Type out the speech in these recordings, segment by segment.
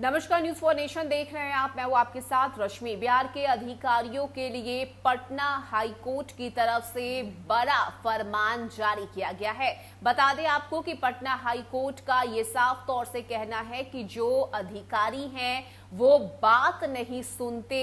नमस्कार news for nation देख रहे हैं आप मैं हूँ आपके साथ रश्मि बिहार के अधिकारियों के लिए पटना हाईकोर्ट की तरफ से बड़ा फरमान जारी किया गया है बता दें आपको कि पटना हाईकोर्ट का ये साफ तौर से कहना है कि जो अधिकारी हैं वो बात नहीं सुनते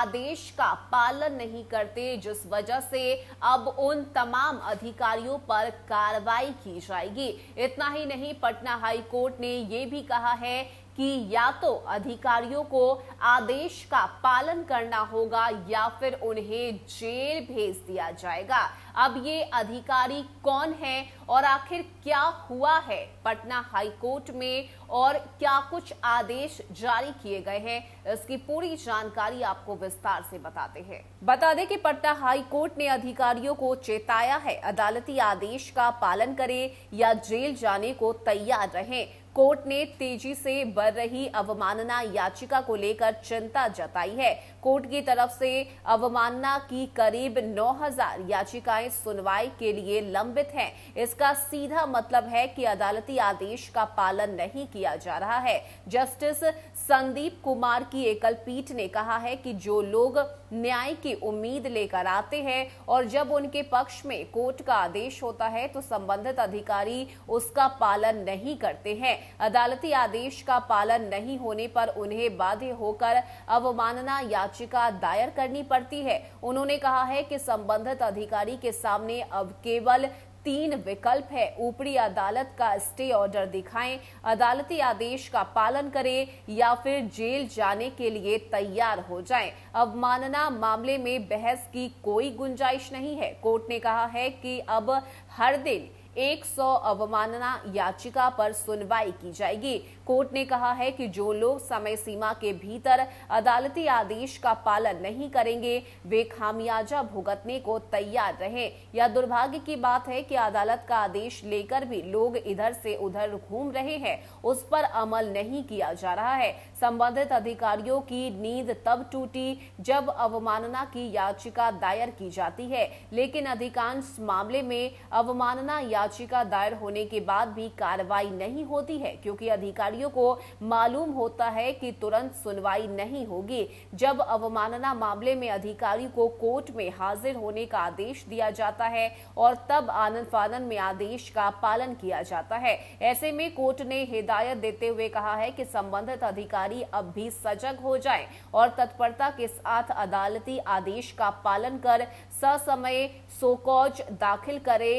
आदेश का पालन नहीं करते जिस वजह से अब उन तमाम अधिकारियों पर कार्रवाई की जाएगी इतना ही नहीं पटना हाईकोर्ट ने ये भी कहा है कि या तो अधिकारियों को आदेश का पालन करना होगा या फिर उन्हें जेल भेज दिया जाएगा अब ये अधिकारी कौन है और आखिर क्या हुआ है पटना हाईकोर्ट में और क्या कुछ आदेश जारी किए गए हैं इसकी पूरी जानकारी आपको विस्तार से बताते हैं बता दें कि पटना हाईकोर्ट ने अधिकारियों को चेताया है अदालती आदेश का पालन करें या जेल जाने को तैयार रहें कोर्ट ने तेजी से बढ़ रही अवमानना याचिका को लेकर चिंता जताई है कोर्ट की तरफ से अवमानना की करीब 9000 याचिकाएं सुनवाई के लिए लंबित हैं इसका सीधा मतलब है कि अदालती आदेश का पालन नहीं किया जा रहा है जस्टिस संदीप कुमार की एकल पीठ ने कहा है कि जो लोग न्याय की उम्मीद लेकर आते हैं और जब उनके पक्ष में कोर्ट का आदेश होता है तो संबंधित अधिकारी उसका पालन नहीं करते हैं अदालती आदेश का पालन नहीं होने पर उन्हें बाध्य होकर अवमानना याचिका दायर करनी पड़ती है उन्होंने कहा है कि संबंधित अधिकारी के सामने अब केवल तीन विकल्प है ऊपरी अदालत का स्टे ऑर्डर दिखाएं, अदालती आदेश का पालन करें या फिर जेल जाने के लिए तैयार हो जाएं। अवमानना मामले में बहस की कोई गुंजाइश नहीं है कोर्ट ने कहा है कि अब हर दिन एक सौ अवमानना याचिका पर सुनवाई की जाएगी कोर्ट ने कहा है कि जो लोग समय सीमा के भीतर अदालती आदेश का पालन नहीं करेंगे वे खामियाजा भुगतने को तैयार रहे यह दुर्भाग्य की बात है कि अदालत का आदेश लेकर भी लोग इधर से उधर घूम रहे हैं उस पर अमल नहीं किया जा रहा है संबंधित अधिकारियों की नींद तब टूटी जब अवमानना की याचिका दायर की जाती है लेकिन अधिकांश मामले में अवमानना या याचिका दायर होने के बाद भी कार्रवाई नहीं होती है क्योंकि अधिकारियों को मालूम होता है कि तुरंत सुनवाई नहीं होगी जब अवमानना मामले में अधिकारी को कोर्ट में हाजिर होने का आदेश दिया जाता है और तब आनंद फानंद में आदेश का पालन किया जाता है ऐसे में कोर्ट ने हिदायत देते हुए कहा है कि संबंधित अधिकारी अब भी सजग हो जाए और तत्परता के साथ अदालती आदेश का पालन कर ससमय सोकौज दाखिल करे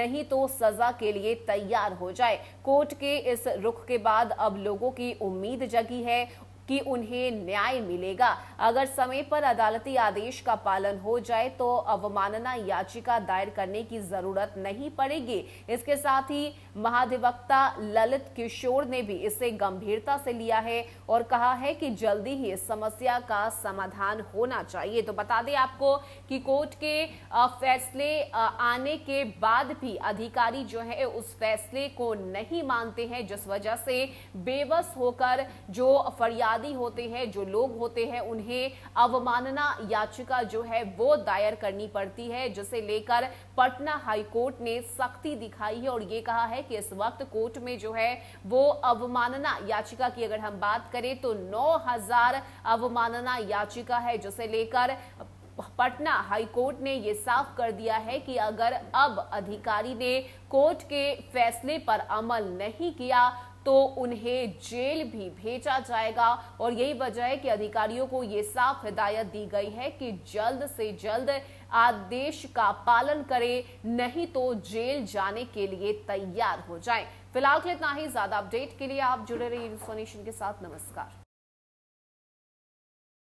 नहीं तो सजा के लिए तैयार हो जाए कोर्ट के इस रुख के बाद अब लोगों की उम्मीद जगी है कि उन्हें न्याय मिलेगा अगर समय पर अदालती आदेश का पालन हो जाए तो अवमानना याचिका दायर करने की जरूरत नहीं पड़ेगी इसके साथ ही महाधिवक्ता ललित किशोर ने भी इसे गंभीरता से लिया है और कहा है कि जल्दी ही इस समस्या का समाधान होना चाहिए तो बता दें आपको कि कोर्ट के फैसले आने के बाद भी अधिकारी जो है उस फैसले को नहीं मानते हैं जिस वजह से बेबस होकर जो फरियाद अपराधी होते हैं जो लोग होते हैं उन्हें अवमानना याचिका जो है वो दायर करनी पड़ती है जिसे लेकर पटना हाईकोर्ट ने सख्ती दिखाई है और ये कहा है कि इस वक्त कोर्ट में जो है वो अवमानना याचिका की अगर हम बात करें तो हजार अवमानना याचिका है जिसे लेकर पटना हाईकोर्ट ने यह साफ कर दिया है कि अगर अब अधिकारी ने कोर्ट के फैसले पर अमल नहीं किया तो उन्हें जेल भी भेजा जाएगा और यही वजह है कि अधिकारियों को ये साफ हिदायत दी गई है कि जल्द से जल्द आदेश का पालन करें नहीं तो जेल जाने के लिए तैयार हो जाएं। फिलहाल के इतना ही ज्यादा अपडेट के लिए आप जुड़े रहिए इंफॉर्मेशन के साथ नमस्कार